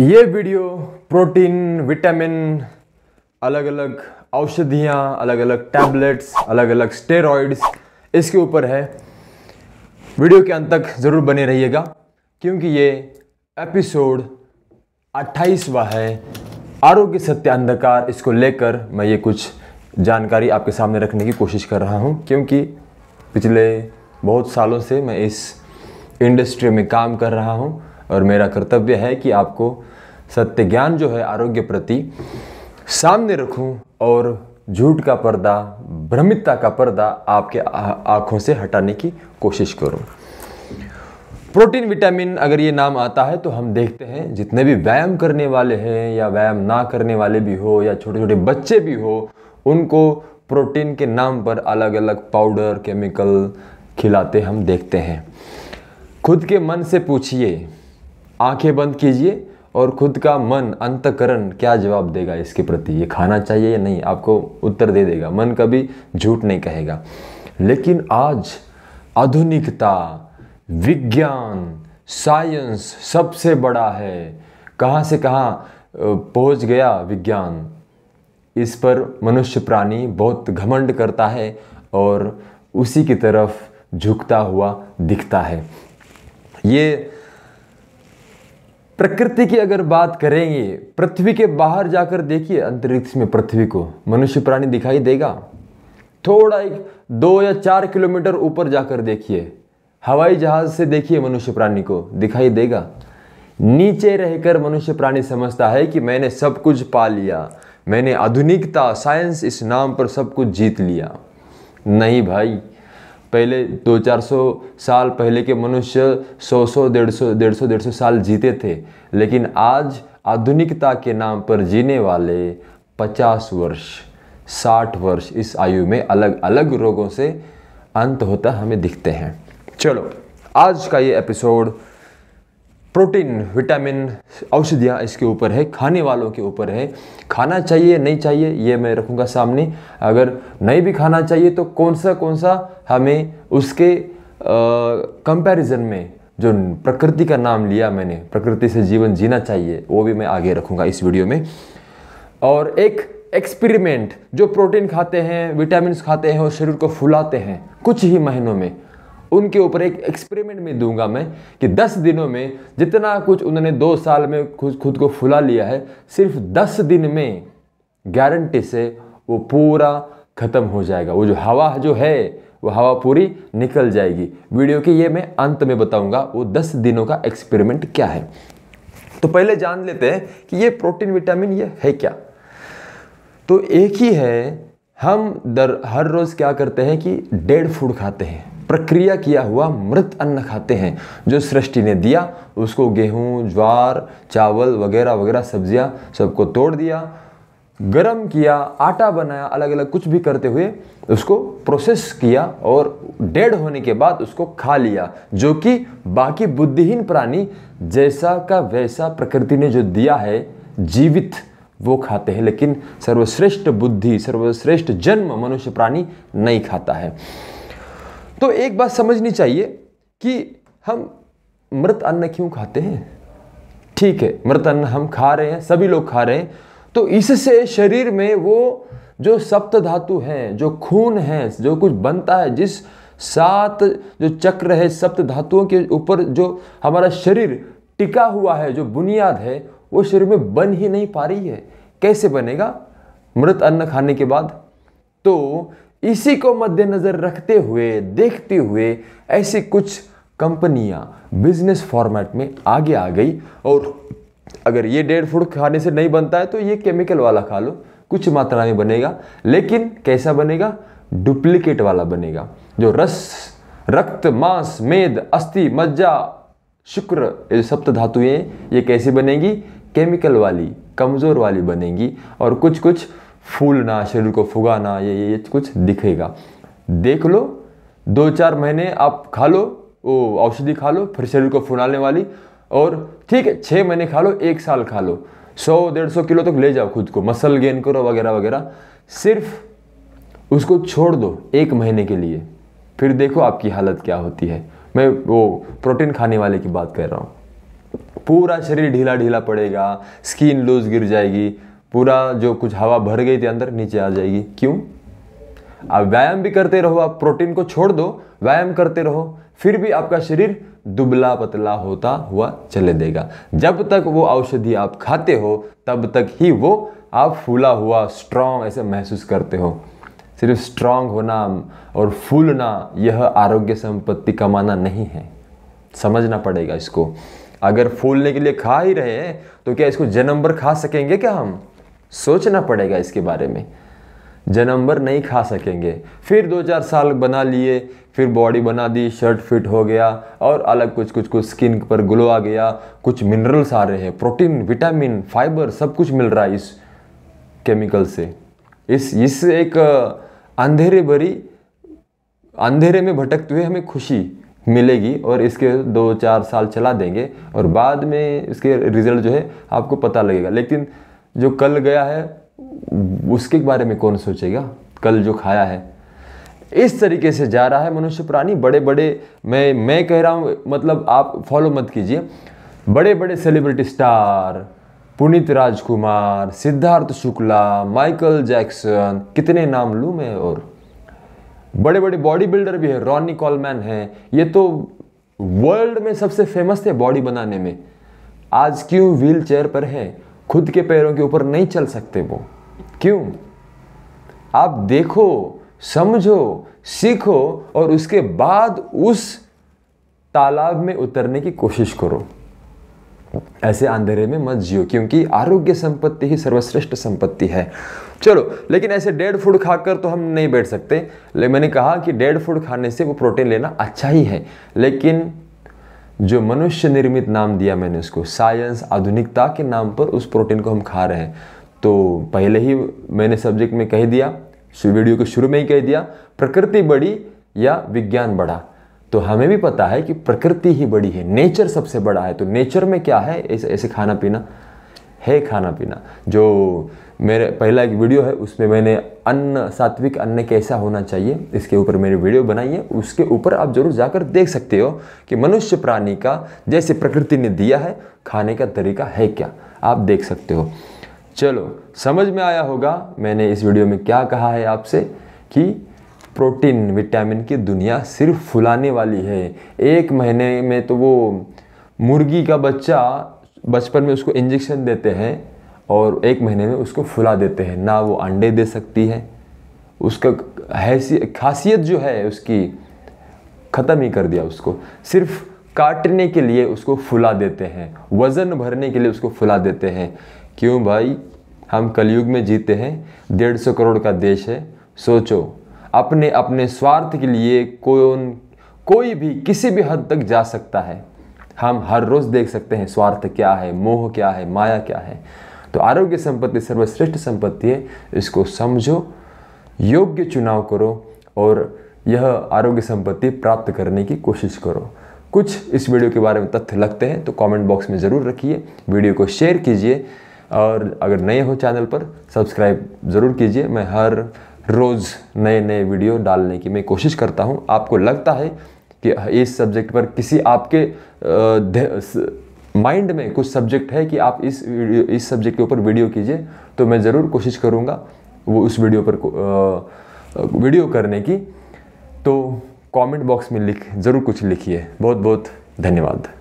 ये video protein vitamin अलग अलग औषधियाँ अलग अलग टैबलेट्स अलग अलग स्टेरॉइड्स इसके ऊपर है वीडियो के अंत तक ज़रूर बने रहिएगा क्योंकि ये एपिसोड 28वां है आरोग्य सत्य अंधकार इसको लेकर मैं ये कुछ जानकारी आपके सामने रखने की कोशिश कर रहा हूँ क्योंकि पिछले बहुत सालों से मैं इस इंडस्ट्री में काम कर रहा हूँ और मेरा कर्तव्य है कि आपको सत्य ज्ञान जो है आरोग्य प्रति सामने रखूं और झूठ का पर्दा भ्रमितता का पर्दा आपके आँखों से हटाने की कोशिश करूं प्रोटीन विटामिन अगर ये नाम आता है तो हम देखते हैं जितने भी व्यायाम करने वाले हैं या व्यायाम ना करने वाले भी हो या छोटे छोटे बच्चे भी हो उनको प्रोटीन के नाम पर अलग अलग पाउडर केमिकल खिलाते हम देखते हैं खुद के मन से पूछिए आंखें बंद कीजिए और खुद का मन अंतकरण क्या जवाब देगा इसके प्रति ये खाना चाहिए या नहीं आपको उत्तर दे देगा मन कभी झूठ नहीं कहेगा लेकिन आज आधुनिकता विज्ञान साइंस सबसे बड़ा है कहाँ से कहाँ पहुँच गया विज्ञान इस पर मनुष्य प्राणी बहुत घमंड करता है और उसी की तरफ झुकता हुआ दिखता है ये प्रकृति की अगर बात करेंगे पृथ्वी के बाहर जाकर देखिए अंतरिक्ष में पृथ्वी को मनुष्य प्राणी दिखाई देगा थोड़ा एक दो या चार किलोमीटर ऊपर जाकर देखिए हवाई जहाज से देखिए मनुष्य प्राणी को दिखाई देगा नीचे रहकर मनुष्य प्राणी समझता है कि मैंने सब कुछ पा लिया मैंने आधुनिकता साइंस इस नाम पर सब कुछ जीत लिया नहीं भाई पहले दो चार सौ साल पहले के मनुष्य सौ सौ डेढ़ सौ डेढ़ सौ डेढ़ सौ साल जीते थे लेकिन आज आधुनिकता के नाम पर जीने वाले पचास वर्ष साठ वर्ष इस आयु में अलग अलग रोगों से अंत होता हमें दिखते हैं चलो आज का ये एपिसोड प्रोटीन विटामिन औषधियाँ इसके ऊपर है खाने वालों के ऊपर है खाना चाहिए नहीं चाहिए ये मैं रखूँगा सामने अगर नहीं भी खाना चाहिए तो कौन सा कौन सा हमें उसके कंपैरिजन में जो प्रकृति का नाम लिया मैंने प्रकृति से जीवन जीना चाहिए वो भी मैं आगे रखूँगा इस वीडियो में और एक एक्सपेरिमेंट जो प्रोटीन खाते हैं विटामिन खाते हैं और शरीर को फुलाते हैं कुछ ही महीनों में उनके ऊपर एक एक्सपेरिमेंट में दूंगा मैं कि 10 दिनों में जितना कुछ उन्होंने दो साल में खुद खुद को फुला लिया है सिर्फ 10 दिन में गारंटी से वो पूरा ख़त्म हो जाएगा वो जो हवा जो है वो हवा पूरी निकल जाएगी वीडियो के ये मैं अंत में बताऊंगा वो दस दिनों का एक्सपेरिमेंट क्या है तो पहले जान लेते हैं कि ये प्रोटीन विटामिन ये है क्या तो एक ही है हम दर हर रोज़ क्या करते हैं कि डेड फूड खाते हैं प्रक्रिया किया हुआ मृत अन्न खाते हैं जो सृष्टि ने दिया उसको गेहूँ ज्वार चावल वगैरह वगैरह सब्जियाँ सबको तोड़ दिया गरम किया आटा बनाया अलग अलग कुछ भी करते हुए उसको प्रोसेस किया और डेड होने के बाद उसको खा लिया जो कि बाकी बुद्धिहीन प्राणी जैसा का वैसा प्रकृति ने जो दिया है जीवित वो खाते हैं लेकिन सर्वश्रेष्ठ बुद्धि सर्वश्रेष्ठ जन्म मनुष्य प्राणी नहीं खाता है तो एक बात समझनी चाहिए कि हम मृत अन्न क्यों खाते हैं ठीक है मृत अन्न हम खा रहे हैं सभी लोग खा रहे हैं तो इससे शरीर में वो जो सप्त धातु हैं जो खून है जो कुछ बनता है जिस सात जो चक्र है सप्त धातुओं के ऊपर जो हमारा शरीर टिका हुआ है जो बुनियाद है वो शरीर में बन ही नहीं पा रही है कैसे बनेगा मृत अन्न खाने के बाद तो इसी को मद्देनज़र रखते हुए देखते हुए ऐसी कुछ कंपनियां बिजनेस फॉर्मेट में आगे आ गई और अगर ये डेड फूड खाने से नहीं बनता है तो ये केमिकल वाला खा लो कुछ मात्रा में बनेगा लेकिन कैसा बनेगा डुप्लीकेट वाला बनेगा जो रस रक्त मांस मेद अस्थि मज्जा शुक्र ये सप्त धातुएं ये कैसी बनेगी केमिकल वाली कमज़ोर वाली बनेगी और कुछ कुछ फूलना शरीर को फुगाना ये ये कुछ दिखेगा देख लो दो चार महीने आप खा लो वो औषधि खा लो फिर शरीर को फुलाने वाली और ठीक है छः महीने खा लो एक साल खा लो सौ डेढ़ सौ किलो तक तो ले जाओ खुद को मसल गेन करो वगैरह वगैरह सिर्फ उसको छोड़ दो एक महीने के लिए फिर देखो आपकी हालत क्या होती है मैं वो प्रोटीन खाने वाले की बात कर रहा हूँ पूरा शरीर ढीला ढीला पड़ेगा स्किन लूज गिर जाएगी पूरा जो कुछ हवा भर गई थी अंदर नीचे आ जाएगी क्यों आप व्यायाम भी करते रहो आप प्रोटीन को छोड़ दो व्यायाम करते रहो फिर भी आपका शरीर दुबला पतला होता हुआ चले देगा जब तक वो औषधि आप खाते हो तब तक ही वो आप फूला हुआ स्ट्रांग ऐसे महसूस करते हो सिर्फ स्ट्रांग होना और फूलना यह आरोग्य संपत्ति कमाना नहीं है समझना पड़ेगा इसको अगर फूलने के लिए खा ही रहे हैं तो क्या इसको जन्म भर खा सकेंगे क्या हम सोचना पड़ेगा इसके बारे में जन्मभर नहीं खा सकेंगे फिर दो चार साल बना लिए फिर बॉडी बना दी शर्ट फिट हो गया और अलग कुछ कुछ कुछ स्किन पर ग्लो आ गया कुछ मिनरल्स आ रहे हैं प्रोटीन विटामिन फाइबर सब कुछ मिल रहा है इस केमिकल से इस इस एक अंधेरे भरी अंधेरे में भटकते हुए हमें खुशी मिलेगी और इसके दो चार साल चला देंगे और बाद में इसके रिज़ल्ट जो है आपको पता लगेगा लेकिन जो कल गया है उसके बारे में कौन सोचेगा कल जो खाया है इस तरीके से जा रहा है मनुष्य प्राणी बड़े बड़े मैं मैं कह रहा हूँ मतलब आप फॉलो मत कीजिए बड़े बड़े celebrity star Puneet Rajkumar Siddharth Shukla Michael Jackson कितने नाम लूँ मैं और बड़े बड़े बॉडी बिल्डर भी है रॉनी कॉलमैन है ये तो वर्ल्ड में सबसे फेमस थे बॉडी बनाने में आज क्यों व्हील चेयर पर है खुद के पैरों के ऊपर नहीं चल सकते वो क्यों आप देखो समझो सीखो और उसके बाद उस तालाब में उतरने की कोशिश करो ऐसे अंधेरे में मत जियो क्योंकि आरोग्य संपत्ति ही सर्वश्रेष्ठ संपत्ति है चलो लेकिन ऐसे डेड फूड खाकर तो हम नहीं बैठ सकते ले मैंने कहा कि डेड फूड खाने से वो प्रोटीन लेना अच्छा ही है लेकिन जो मनुष्य निर्मित नाम दिया मैंने उसको साइंस आधुनिकता के नाम पर उस प्रोटीन को हम खा रहे हैं तो पहले ही मैंने सब्जेक्ट में कह दिया वीडियो के शुरू में ही कह दिया प्रकृति बड़ी या विज्ञान बड़ा तो हमें भी पता है कि प्रकृति ही बड़ी है नेचर सबसे बड़ा है तो नेचर में क्या है ऐसे ऐसे खाना पीना है खाना पीना जो मेरे पहला एक वीडियो है उसमें मैंने अन्न सात्विक अन्न कैसा होना चाहिए इसके ऊपर मेरी वीडियो बनाई है उसके ऊपर आप जरूर जाकर देख सकते हो कि मनुष्य प्राणी का जैसे प्रकृति ने दिया है खाने का तरीका है क्या आप देख सकते हो चलो समझ में आया होगा मैंने इस वीडियो में क्या कहा है आपसे कि प्रोटीन विटामिन की दुनिया सिर्फ फुलाने वाली है एक महीने में तो वो मुर्गी का बच्चा बचपन में उसको इंजेक्शन देते हैं और एक महीने में उसको फुला देते हैं ना वो अंडे दे सकती है उसका हैसी खासियत जो है उसकी ख़त्म ही कर दिया उसको सिर्फ काटने के लिए उसको फुला देते हैं वज़न भरने के लिए उसको फुला देते हैं क्यों भाई हम कलयुग में जीते हैं डेढ़ सौ करोड़ का देश है सोचो अपने अपने स्वार्थ के लिए कौन कोई भी किसी भी हद तक जा सकता है हम हर रोज़ देख सकते हैं स्वार्थ क्या है मोह क्या है माया क्या है तो आरोग्य संपत्ति सर्वश्रेष्ठ संपत्ति है इसको समझो योग्य चुनाव करो और यह आरोग्य संपत्ति प्राप्त करने की कोशिश करो कुछ इस वीडियो के बारे में तथ्य लगते हैं तो कमेंट बॉक्स में ज़रूर रखिए वीडियो को शेयर कीजिए और अगर नए हो चैनल पर सब्सक्राइब ज़रूर कीजिए मैं हर रोज़ नए नए वीडियो डालने की मैं कोशिश करता हूँ आपको लगता है कि इस सब्जेक्ट पर किसी आपके माइंड में कुछ सब्जेक्ट है कि आप इस इस सब्जेक्ट के ऊपर वीडियो कीजिए तो मैं ज़रूर कोशिश करूँगा वो उस वीडियो पर आ, वीडियो करने की तो कमेंट बॉक्स में लिख ज़रूर कुछ लिखिए बहुत बहुत धन्यवाद